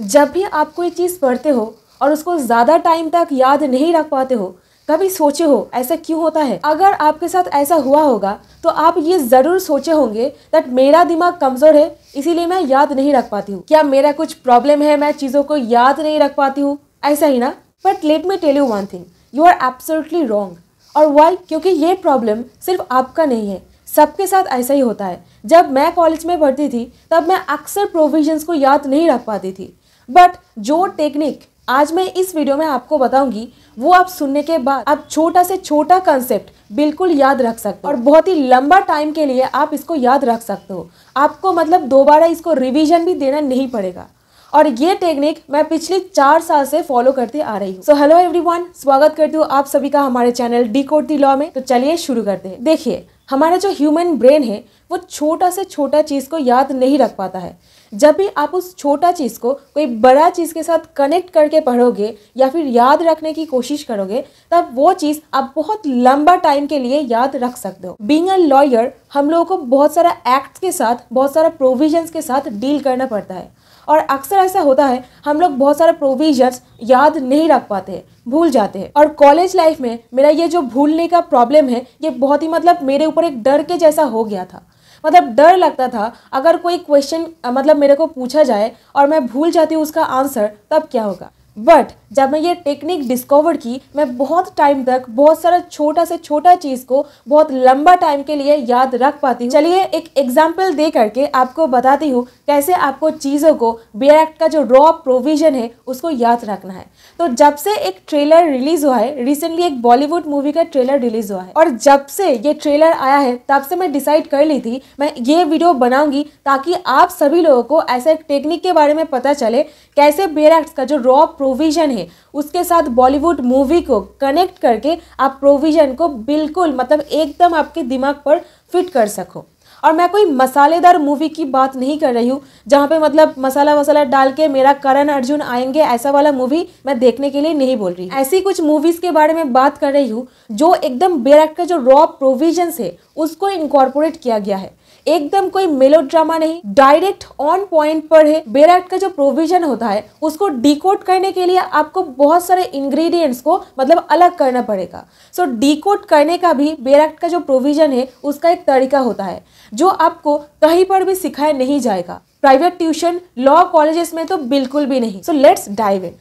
जब भी आप कोई चीज़ पढ़ते हो और उसको ज़्यादा टाइम तक याद नहीं रख पाते हो कभी सोचे हो ऐसा क्यों होता है अगर आपके साथ ऐसा हुआ होगा तो आप ये ज़रूर सोचे होंगे दैट मेरा दिमाग कमज़ोर है इसीलिए मैं याद नहीं रख पाती हूँ क्या मेरा कुछ प्रॉब्लम है मैं चीज़ों को याद नहीं रख पाती हूँ ऐसा ही ना but let me tell you one thing you are absolutely wrong और वाई क्योंकि ये प्रॉब्लम सिर्फ आपका नहीं है सबके साथ ऐसा ही होता है जब मैं कॉलेज में पढ़ती थी तब मैं अक्सर प्रोविजंस को याद नहीं रख पाती थी बट जो टेक्निक आज मैं इस वीडियो में आपको बताऊंगी वो आप सुनने के बाद आप छोटा से छोटा कंसेप्ट बिल्कुल याद रख सकते हो और बहुत ही लंबा टाइम के लिए आप इसको याद रख सकते हो आपको मतलब दोबारा इसको रिवीजन भी देना नहीं पड़ेगा और ये टेक्निक मैं पिछले चार साल से फॉलो करते आ रही हूँ सो हेलो एवरीवन स्वागत करती हूँ आप सभी का हमारे channel decode the law में तो चलिए शुरू करते हैं देखिए हमारा जो ह्यूमन ब्रेन है वो छोटा से छोटा चीज़ को याद नहीं रख पाता है जब भी आप उस छोटा चीज़ को कोई बड़ा चीज़ के साथ कनेक्ट करके पढ़ोगे या फिर याद रखने की कोशिश करोगे तब वो चीज़ आप बहुत लंबा टाइम के लिए याद रख सकते हो बींग अ लॉयर हम लोगों को बहुत सारा एक्ट्स के साथ बहुत सारा प्रोविजंस के साथ डील करना पड़ता है और अक्सर ऐसा होता है हम लोग बहुत सारा प्रोविजंस याद नहीं रख पाते भूल जाते हैं और कॉलेज लाइफ में मेरा ये जो भूलने का प्रॉब्लम है ये बहुत ही मतलब मेरे ऊपर एक डर के जैसा हो गया था मतलब डर लगता था अगर कोई क्वेश्चन मतलब मेरे को पूछा जाए और मैं भूल जाती हूँ उसका आंसर तब क्या होगा बट जब मैं ये टेक्निक डिस्कवर की मैं बहुत टाइम तक बहुत सारा छोटा से छोटा चीज़ को बहुत लंबा टाइम के लिए याद रख पाती हूँ चलिए एक एग्जाम्पल दे करके आपको बताती हूँ कैसे आपको चीज़ों को बियर एक्ट का जो रॉ प्रोविजन है उसको याद रखना है तो जब से एक ट्रेलर रिलीज हुआ है रिसेंटली एक बॉलीवुड मूवी का ट्रेलर रिलीज हुआ है और जब से ये ट्रेलर आया है तब से मैं डिसाइड कर ली थी मैं ये वीडियो बनाऊंगी ताकि आप सभी लोगों को ऐसे टेक्निक के बारे में पता चले कैसे बियर एक्ट का जो रॉ प्रोविज़न है उसके साथ बॉलीवुड मूवी को कनेक्ट करके आप प्रोविज़न को बिल्कुल मतलब एकदम आपके दिमाग पर फिट कर सको और मैं कोई मसालेदार मूवी की बात नहीं कर रही हूँ जहाँ पे मतलब मसाला वसाला डाल के मेरा करण अर्जुन आएंगे ऐसा वाला मूवी मैं देखने के लिए नहीं बोल रही ऐसी कुछ मूवीज़ के बारे में बात कर रही हूँ जो एकदम बेरक्ट का जो रॉ प्रोविजन्स है उसको इनकॉर्पोरेट किया गया है एकदम कोई मेलो ड्रामा नहीं डायरेक्ट ऑन पॉइंट पर है बेर एक्ट का जो प्रोविजन होता है उसको डिकोड करने के लिए आपको बहुत सारे इंग्रेडिएंट्स को मतलब अलग करना पड़ेगा सो so, डिकोड करने का भी बेर एक्ट का जो प्रोविजन है उसका एक तरीका होता है जो आपको कहीं पर भी सिखाया नहीं जाएगा प्राइवेट ट्यूशन लॉ कॉलेजेस में तो बिल्कुल भी नहीं सो लेट्स डाइव इन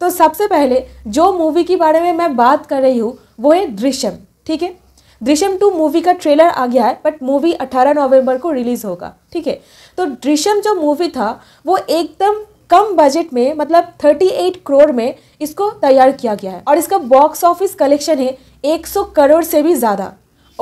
तो सबसे पहले जो मूवी के बारे में मैं बात कर रही हूँ वो है दृश्यम ठीक है दृश्यम टू मूवी का ट्रेलर आ गया है बट मूवी 18 नवंबर को रिलीज होगा ठीक है तो दृश्यम जो मूवी था वो एकदम कम बजट में मतलब 38 करोड़ में इसको तैयार किया गया है और इसका बॉक्स ऑफिस कलेक्शन है 100 करोड़ से भी ज़्यादा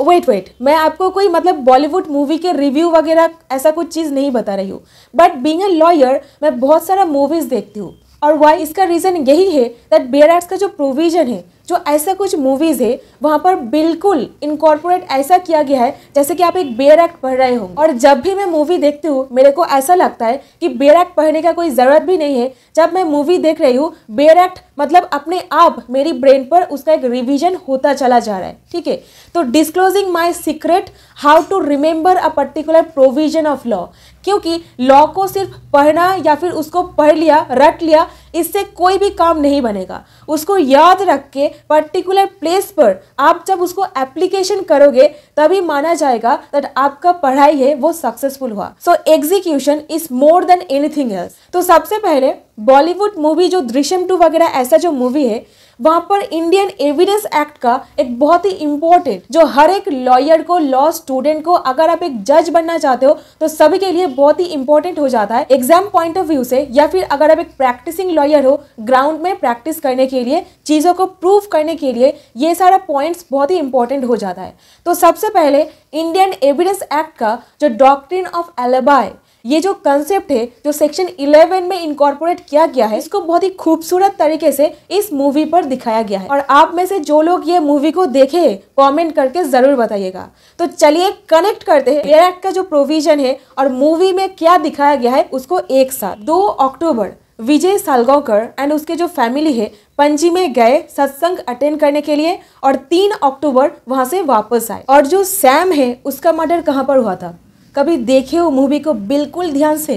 वेट वेट मैं आपको कोई मतलब बॉलीवुड मूवी के रिव्यू वगैरह ऐसा कुछ चीज़ नहीं बता रही हूँ बट बींग अ लॉयर मैं बहुत सारा मूवीज़ देखती हूँ और वाई इसका रीज़न यही है दैट बेयर आर्ट्स का जो प्रोविज़न है जो ऐसा कुछ मूवीज़ है वहाँ पर बिल्कुल इनकॉर्पोरेट ऐसा किया गया है जैसे कि आप एक बेयर एक्ट पढ़ रहे हो और जब भी मैं मूवी देखती हूँ मेरे को ऐसा लगता है कि बेयर एक्ट पढ़ने का कोई ज़रूरत भी नहीं है जब मैं मूवी देख रही हूँ बेयर एक्ट मतलब अपने आप मेरी ब्रेन पर उसका एक रिविजन होता चला जा रहा है ठीक है तो disclosing my secret how to remember a particular provision of law क्योंकि लॉ को सिर्फ पढ़ना या फिर उसको पढ़ लिया रट लिया इससे कोई भी काम नहीं बनेगा उसको याद रख के पर्टिकुलर प्लेस पर आप जब उसको एप्लीकेशन करोगे तभी माना जाएगा दैट आपका पढ़ाई है वो सक्सेसफुल हुआ so execution is more than anything else तो सबसे पहले बॉलीवुड मूवी जो दृश्यम टू वगैरह ऐसा जो मूवी है वहां पर इंडियन एविडेंस एक्ट का एक बहुत ही इंपॉर्टेंट जो हर एक लॉयर को लॉ स्टूडेंट को अगर आप एक जज बनना चाहते हो तो सभी के लिए बहुत ही इंपॉर्टेंट हो जाता है एग्जाम पॉइंट ऑफ व्यू से या फिर अगर आप एक प्रैक्टिसिंग लॉयर हो ग्राउंड में प्रैक्टिस करने के लिए चीज़ों को प्रूव करने के लिए ये सारा पॉइंट्स बहुत ही इंपॉर्टेंट हो जाता है तो सबसे पहले इंडियन एविडेंस एक्ट का जो डॉक्ट्रिन ऑफ एलेबाई ये जो कंसेप्ट है जो सेक्शन 11 में इनकॉर्पोरेट किया गया है इसको बहुत ही खूबसूरत तरीके से इस मूवी पर दिखाया गया है और आप में से जो लोग ये मूवी को देखे कॉमेंट करके जरूर बताइएगा तो चलिए कनेक्ट करते हैं एयर एक्ट का जो प्रोविजन है और मूवी में क्या दिखाया गया है उसको एक साथ दो अक्टूबर विजय सालगांवकर एंड उसके जो फैमिली है पंजी में गए सत्संग अटेंड करने के लिए और तीन अक्टूबर वहां से वापस आए और जो सैम है उसका मर्डर कहाँ पर हुआ था कभी देखे हो मूवी को बिल्कुल ध्यान से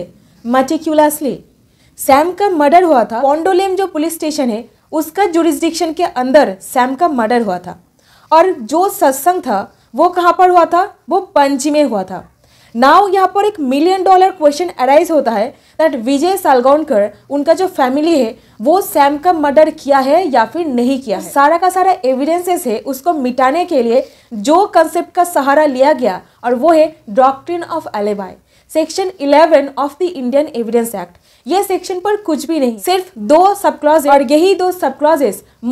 मटिक्यूलासली सैम का मर्डर हुआ था पोंडोलेम जो पुलिस स्टेशन है उसका जुरिस्डिक्शन के अंदर सैम का मर्डर हुआ था और जो सत्संग था वो कहाँ पर हुआ था वो पंजी में हुआ था नाउ यहाँ पर एक मिलियन डॉलर क्वेश्चन अराइज होता है दैट विजय सालगौनकर उनका जो फैमिली है वो सैम का मर्डर किया है या फिर नहीं किया है सारा का सारा एविडेंसेस है उसको मिटाने के लिए जो कंसेप्ट का सहारा लिया गया और वो है doctrine of alibi section 11 of the Indian Evidence Act ये सेक्शन पर कुछ भी नहीं सिर्फ दो सब और यही दो सब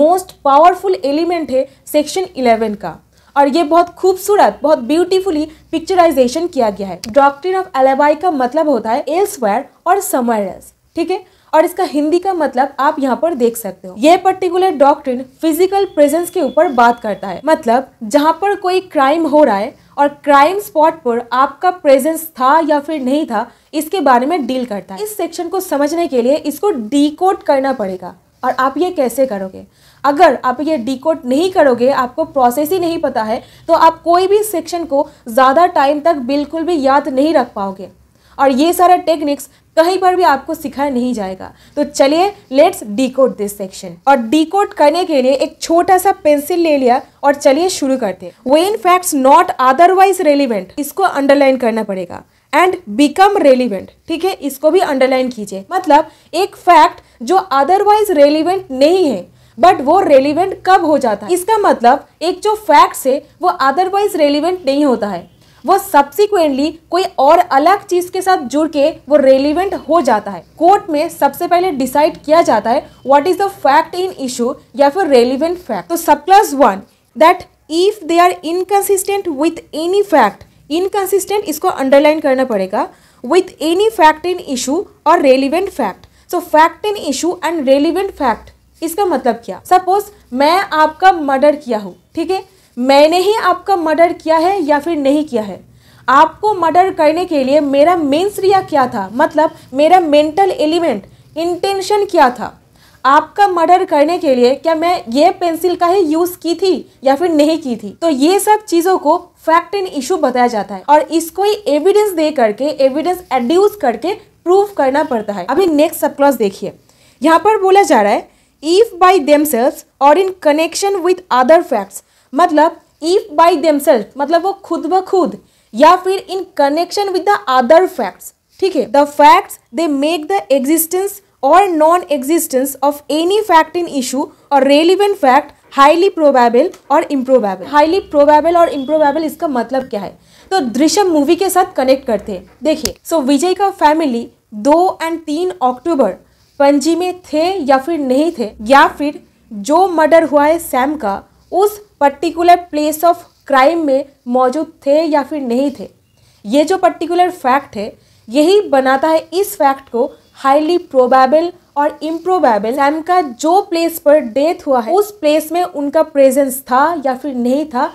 मोस्ट पावरफुल एलिमेंट है सेक्शन 11 का और ये बहुत खूबसूरत बहुत ब्यूटीफुली पिक्चराइजेशन किया गया है डॉक्ट्रिन ऑफ एलेबाई का मतलब होता है एल्सवेयर और समर ठीक है और इसका हिंदी का मतलब आप यहाँ पर देख सकते हो ये पर्टिकुलर डॉक्ट्रिन फिजिकल प्रेजेंस के ऊपर बात करता है मतलब जहाँ पर कोई क्राइम हो रहा है और क्राइम स्पॉट पर आपका प्रेजेंस था या फिर नहीं था इसके बारे में डील करता है इस सेक्शन को समझने के लिए इसको डीकोड करना पड़ेगा और आप ये कैसे करोगे अगर आप ये डिकोड नहीं करोगे आपको प्रोसेस ही नहीं पता है तो आप कोई भी सेक्शन को ज़्यादा टाइम तक बिल्कुल भी याद नहीं रख पाओगे और ये सारा टेक्निक्स कहीं पर भी आपको सिखाया नहीं जाएगा तो चलिए लेट्स डिकोड दिस सेक्शन और डिकोड करने के लिए एक छोटा सा पेंसिल ले लिया और चलिए शुरू करते वे इन फैक्ट्स नॉट अदरवाइज रेलिवेंट इसको अंडरलाइन करना पड़ेगा एंड बिकम रेलिवेंट ठीक है इसको भी अंडरलाइन कीजिए मतलब एक फैक्ट जो अदरवाइज रेलिवेंट नहीं है बट वो रेलिवेंट कब हो जाता है इसका मतलब एक जो फैक्ट है वो अदरवाइज रेलिवेंट नहीं होता है वो सब्सिक्वेंटली कोई और अलग चीज के साथ जुड़ के वो रेलिवेंट हो जाता है कोर्ट में सबसे पहले डिसाइड किया जाता है what is the fact in issue या फिर रेलिवेंट फैक्ट तो sub clause one that if they are inconsistent with any fact inconsistent इसको अंडरलाइन करना पड़ेगा with any fact in issue और relevant fact so fact in issue and relevant fact इसका मतलब क्या सपोज मैं आपका मर्डर किया हूँ ठीक है मैंने ही आपका मर्डर किया है या फिर नहीं किया है आपको मर्डर करने के लिए मेरा मेन्स रिया क्या था मतलब मेरा मेंटल एलिमेंट इंटेंशन क्या था आपका मर्डर करने के लिए क्या मैं ये पेंसिल का ही यूज़ की थी या फिर नहीं की थी तो ये सब चीज़ों को फैक्ट एंड इशू बताया जाता है और इसको ही एविडेंस दे करके एविडेंस एड्यूस करके प्रूव करना पड़ता है अभी नेक्स्ट सब क्लॉज देखिए यहाँ पर बोला जा रहा है इफ बाई देमसेल्स और in connection with other facts मतलब इफ बाई देमसेल्स मतलब वो खुद ब खुद या फिर in connection with the other facts ठीक है the facts they make the existence or non-existence of any fact in issue or relevant fact highly probable और इम्प्रोबेबल हाईली प्रोबेबल और इम्प्रोबेबल इसका मतलब क्या है तो दृश्यम मूवी के साथ कनेक्ट करते हैं देखिए सो so, विजय का फैमिली दो एंड तीन अक्टूबर पंजी में थे या फिर नहीं थे या फिर जो मर्डर हुआ है सैम का उस पर्टिकुलर प्लेस ऑफ क्राइम में मौजूद थे या फिर नहीं थे ये जो पर्टिकुलर फैक्ट है यही बनाता है इस फैक्ट को हाईली प्रोबेबल और इम्प्रोबेबल सैम का जो प्लेस पर डेथ हुआ है उस प्लेस में उनका प्रेजेंस था या फिर नहीं था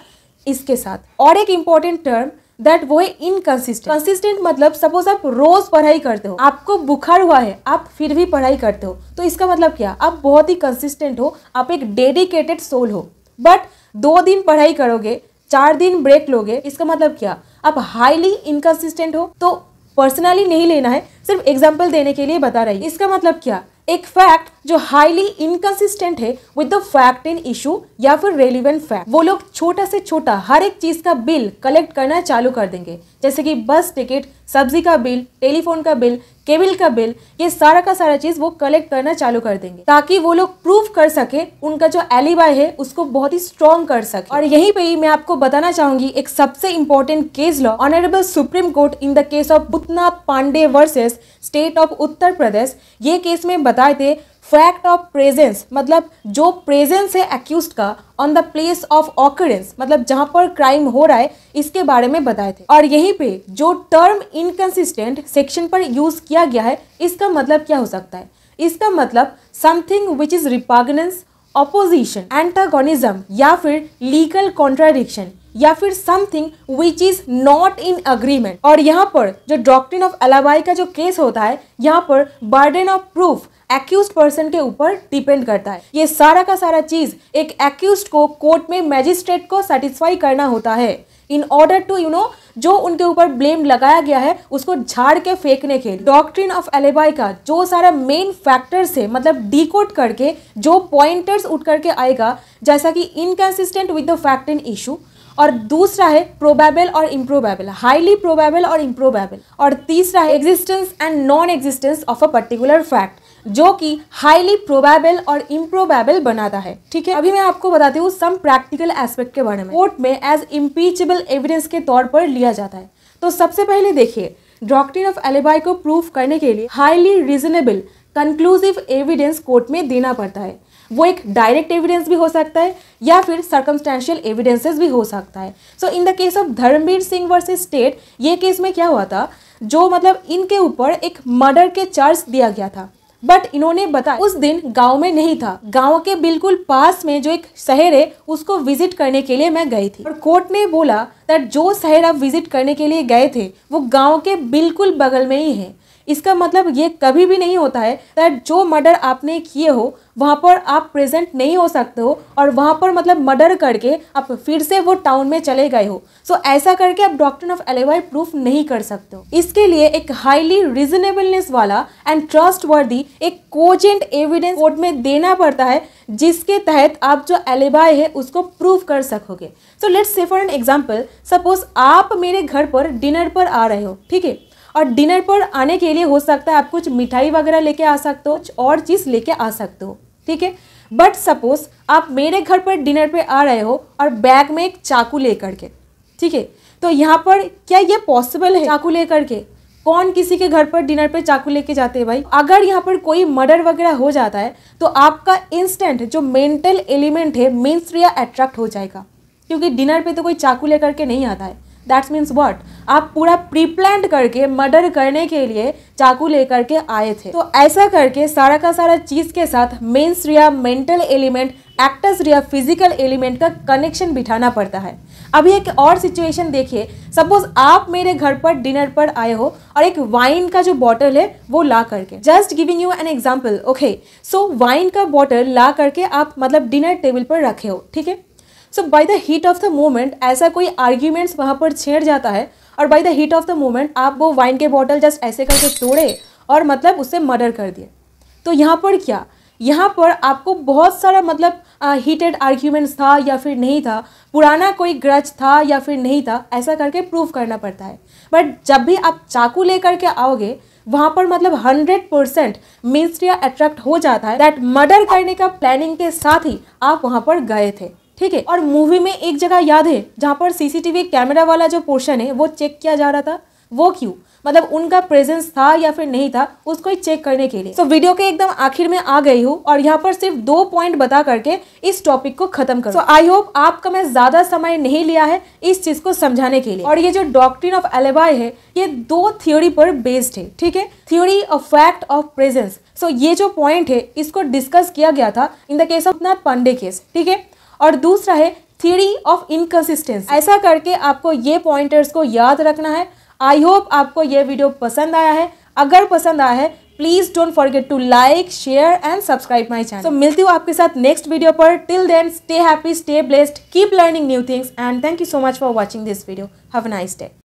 इसके साथ और एक इम्पोर्टेंट टर्म दैट वो है इनकन्सिस्टेंट कंसिस्टेंट मतलब सपोज आप रोज पढ़ाई करते हो आपको बुखार हुआ है आप फिर भी पढ़ाई करते हो तो इसका मतलब क्या आप बहुत ही कंसिस्टेंट हो आप एक डेडिकेटेड सोल हो बट दो दिन पढ़ाई करोगे चार दिन ब्रेक लोगे इसका मतलब क्या आप हाईली इनकन्सिस्टेंट हो तो पर्सनली नहीं लेना है सिर्फ एग्जाम्पल देने के लिए बता रही इसका मतलब क्या एक फैक्ट जो हाईली इनकन्सिस्टेंट है with the fact in issue या फिर रेलिवेंट फैक्ट वो लोग छोटा से छोटा हर एक चीज का बिल कलेक्ट करना चालू कर देंगे जैसे कि बस टिकट सब्जी का बिल टेलीफोन का बिल केबल का बिल ये सारा का सारा चीज़ वो कलेक्ट करना चालू कर देंगे ताकि वो लोग प्रूव कर सके उनका जो एलिबाई है उसको बहुत ही स्ट्रॉन्ग कर सके और यहीं पे ही मैं आपको बताना चाहूंगी एक सबसे important case law honourable Supreme Court in the case of Butnath Pandey versus state of Uttar Pradesh ये केस में बताए थे फैक्ट ऑफ प्रेजेंस मतलब जो प्रेजेंस है एक्यूज का on the place of occurrence मतलब जहाँ पर क्राइम हो रहा है इसके बारे में बताए थे और यहीं पे जो टर्म इनकन्सिस्टेंट सेक्शन पर यूज किया गया है इसका मतलब क्या हो सकता है इसका मतलब something which is repugnance opposition antagonism या फिर लीगल कॉन्ट्राडिक्शन या फिर something which is not in agreement और यहाँ पर जो डॉक्ट्रिन ऑफ अलावाई का जो केस होता है यहाँ पर burden of proof accused person के ऊपर डिपेंड करता है ये सारा का सारा चीज एक एक्यूज को कोर्ट में मैजिस्ट्रेट को सेटिस्फाई करना होता है in order to you know जो उनके ऊपर ब्लेम लगाया गया है उसको झाड़ के फेंकने के डॉक्ट्रिन ऑफ एलेबाई का जो सारा मेन फैक्टर्स है मतलब डिकोड करके जो पॉइंटर्स उठ करके आएगा जैसा कि inconsistent with the fact in issue और दूसरा है प्रोबेबल और इम्प्रोबेबल हाईली प्रोबेबल और इम्प्रोबेबल और तीसरा है existence and non existence of a particular fact जो कि हाईली प्रोबेबल और इम्प्रोबेबल बनाता है ठीक है अभी मैं आपको बताती हूँ सम प्रैक्टिकल एस्पेक्ट के बारे में कोर्ट में एज इम्पीचेबल एविडेंस के तौर पर लिया जाता है तो सबसे पहले देखिए डॉक्टर ऑफ एलिबाई को प्रूफ करने के लिए highly reasonable conclusive evidence court में देना पड़ता है वो एक डायरेक्ट एविडेंस भी हो सकता है या फिर सर्कमस्टेंशियल एविडेंसेस भी हो सकता है so in the case of Dharamvir Singh versus state ये केस में क्या हुआ था जो मतलब इनके ऊपर एक मर्डर के चार्ज दिया गया था बट इन्होंने बताया उस दिन गांव में नहीं था गांव के बिल्कुल पास में जो एक शहर है उसको विजिट करने के लिए मैं गई थी और कोर्ट ने बोला दैट जो शहर आप विजिट करने के लिए गए थे वो गांव के बिल्कुल बगल में ही है इसका मतलब ये कभी भी नहीं होता है दैट जो मर्डर आपने किए हो वहाँ पर आप प्रेजेंट नहीं हो सकते हो और वहाँ पर मतलब मर्डर करके आप फिर से वो टाउन में चले गए हो सो so, ऐसा करके आप डॉक्टर ऑफ एलेवाई प्रूफ नहीं कर सकते हो इसके लिए एक हाईली रिजनेबलनेस वाला एंड ट्रस्ट वर्दी एक कोजेंट एविडेंस कोर्ट में देना पड़ता है जिसके तहत आप जो एलेवाई है उसको प्रूफ कर सकोगे so let's say for an example suppose आप मेरे घर पर डिनर पर आ रहे हो ठीक है और डिनर पर आने के लिए हो सकता है आप कुछ मिठाई वगैरह लेके आ सकते हो कुछ और चीज़ लेके आ सकते हो ठीक है बट सपोज आप मेरे घर पर डिनर पे आ रहे हो और बैग में एक चाकू लेकर के ठीक है तो यहाँ पर क्या ये पॉसिबल है चाकू लेकर के कौन किसी के घर पर डिनर पे चाकू लेके जाते हैं भाई अगर यहाँ पर कोई मर्डर वगैरह हो जाता है तो आपका इंस्टेंट जो मेंटल एलिमेंट है मेन्स रिया अट्रैक्ट हो जाएगा क्योंकि डिनर पे तो कोई चाकू लेकर के नहीं आता है दैट्स मीन्स वॉट आप पूरा प्री करके मर्डर करने के लिए चाकू लेकर के आए थे तो ऐसा करके सारा का सारा चीज़ के साथ mens rea mental element actus reus physical element का कनेक्शन बिठाना पड़ता है अभी एक और सिचुएशन देखिए सपोज आप मेरे घर पर डिनर पर आए हो और एक वाइन का जो बॉटल है वो ला करके just giving you an example okay so wine का बॉटल ला करके आप मतलब डिनर टेबल पर रखे हो ठीक है so by the heat of the moment ऐसा कोई आर्ग्यूमेंट्स वहाँ पर छेड़ जाता है और by the heat of the moment आप वो वाइन के बॉटल जस्ट ऐसे करके तोड़े और मतलब उससे मर्डर कर दिए तो यहाँ पर क्या यहाँ पर आपको बहुत सारा मतलब हीटेड आर्ग्यूमेंट्स था या फिर नहीं था पुराना कोई ग्रज था या फिर नहीं था ऐसा करके प्रूव करना पड़ता है बट जब भी आप चाकू लेकर के आओगे वहाँ पर मतलब हंड्रेड परसेंट मेन अट्रैक्ट हो जाता है दैट मर्डर करने का प्लानिंग के साथ ही आप वहाँ पर गए थे ठीक है और मूवी में एक जगह याद है जहाँ पर सीसीटीवी कैमरा वाला जो पोर्शन है वो चेक किया जा रहा था वो क्यों मतलब उनका प्रेजेंस था या फिर नहीं था उसको ही चेक करने के लिए तो so, वीडियो के एकदम आखिर में आ गई हूँ और यहाँ पर सिर्फ दो पॉइंट बता करके इस टॉपिक को खत्म करूँ आई होप आपका मैं ज्यादा समय नहीं लिया है इस चीज को समझाने के लिए और ये जो डॉक्ट्रिन ऑफ एलेबाई है ये दो थ्योरी पर बेस्ड है ठीक है theory of fact of presence so ये जो पॉइंट है इसको डिस्कस किया गया था in the case of Nath Pandey case ठीक है और दूसरा है थीरी ऑफ इनकन्सिस्टेंसी ऐसा करके आपको ये पॉइंटर्स को याद रखना है आई होप आपको ये वीडियो पसंद आया है अगर पसंद आया है please don't forget to like share and subscribe my channel मिलती हूँ आपके साथ नेक्स्ट वीडियो पर till then stay happy stay blessed keep learning new things and thank you so much for watching this video have nice day